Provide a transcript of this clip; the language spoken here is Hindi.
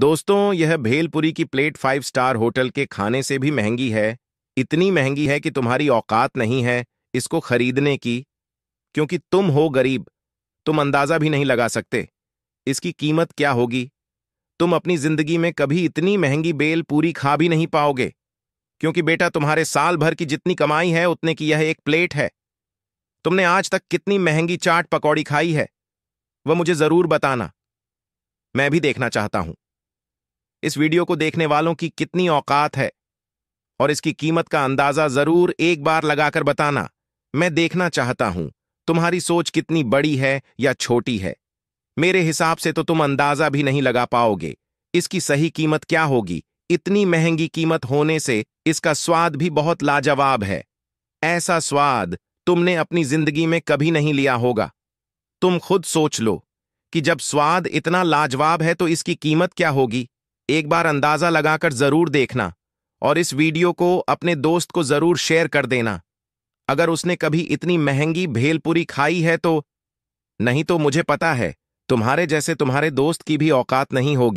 दोस्तों यह भेलपुरी की प्लेट फाइव स्टार होटल के खाने से भी महंगी है इतनी महंगी है कि तुम्हारी औकात नहीं है इसको खरीदने की क्योंकि तुम हो गरीब तुम अंदाजा भी नहीं लगा सकते इसकी कीमत क्या होगी तुम अपनी जिंदगी में कभी इतनी महंगी बेल पूरी खा भी नहीं पाओगे क्योंकि बेटा तुम्हारे साल भर की जितनी कमाई है उतने की यह एक प्लेट है तुमने आज तक कितनी महंगी चाट पकौड़ी खाई है वह मुझे जरूर बताना मैं भी देखना चाहता हूं इस वीडियो को देखने वालों की कितनी औकात है और इसकी कीमत का अंदाजा जरूर एक बार लगाकर बताना मैं देखना चाहता हूं तुम्हारी सोच कितनी बड़ी है या छोटी है मेरे हिसाब से तो तुम अंदाजा भी नहीं लगा पाओगे इसकी सही कीमत क्या होगी इतनी महंगी कीमत होने से इसका स्वाद भी बहुत लाजवाब है ऐसा स्वाद तुमने अपनी जिंदगी में कभी नहीं लिया होगा तुम खुद सोच लो कि जब स्वाद इतना लाजवाब है तो इसकी कीमत क्या होगी एक बार अंदाज़ा लगाकर ज़रूर देखना और इस वीडियो को अपने दोस्त को ज़रूर शेयर कर देना अगर उसने कभी इतनी महंगी भेलपुरी खाई है तो नहीं तो मुझे पता है तुम्हारे जैसे तुम्हारे दोस्त की भी औकात नहीं होगी